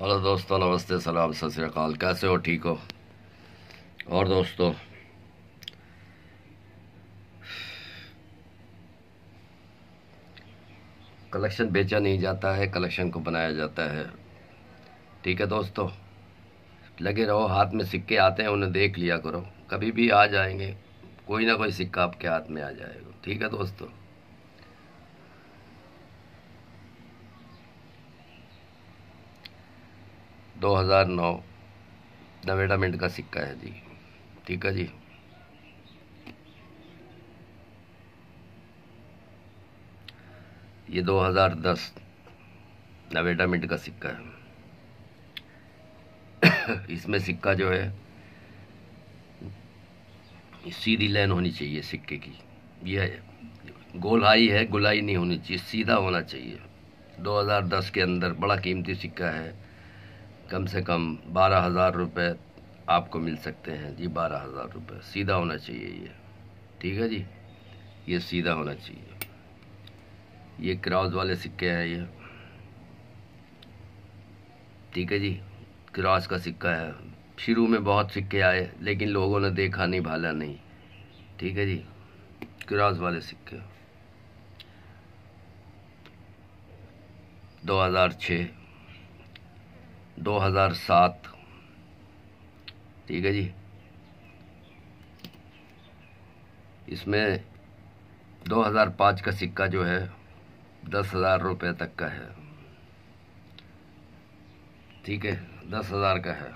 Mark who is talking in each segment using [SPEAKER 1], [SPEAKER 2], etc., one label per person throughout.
[SPEAKER 1] hello दोस्तों नमस्ते सलाम सत श्रीकाल कैसे हो ठीक हो और दोस्तों कलेक्शन बेचा नहीं जाता है कलेक्शन को बनाया जाता है ठीक है दोस्तों लगे रहो हाथ में सिक्के आते हैं उन्हें देख लिया करो कभी भी आ जाएंगे कोई ना कोई सिक्का आपके हाथ में आ जाएगा ठीक है दोस्तों 2009 नवेडा मिनट का सिक्का है जी ठीक है जी ये 2010 नवेडा मिंट का सिक्का है इसमें सिक्का जो है सीधी लाइन होनी चाहिए सिक्के की यह गोलाई है गुलाई नहीं होनी चाहिए सीधा होना चाहिए 2010 के अंदर बड़ा कीमती सिक्का है कम से कम बारह हज़ार रुपये आपको मिल सकते हैं जी बारह हज़ार रुपये सीधा होना चाहिए ये ठीक है जी ये सीधा होना चाहिए ये क्रॉस वाले सिक्के हैं ये ठीक है जी क्रॉस का सिक्का है शुरू में बहुत सिक्के आए लेकिन लोगों ने देखा नहीं भाला नहीं ठीक है जी क्रॉस वाले सिक्के 2006 2007 ठीक है जी इसमें 2005 का सिक्का जो है दस हज़ार रुपये तक का है ठीक है दस हज़ार का है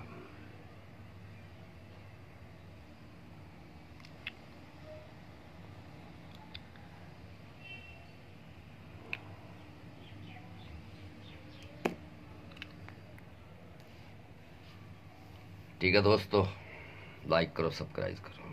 [SPEAKER 1] ठीक है दोस्तों लाइक करो सब्सक्राइब करो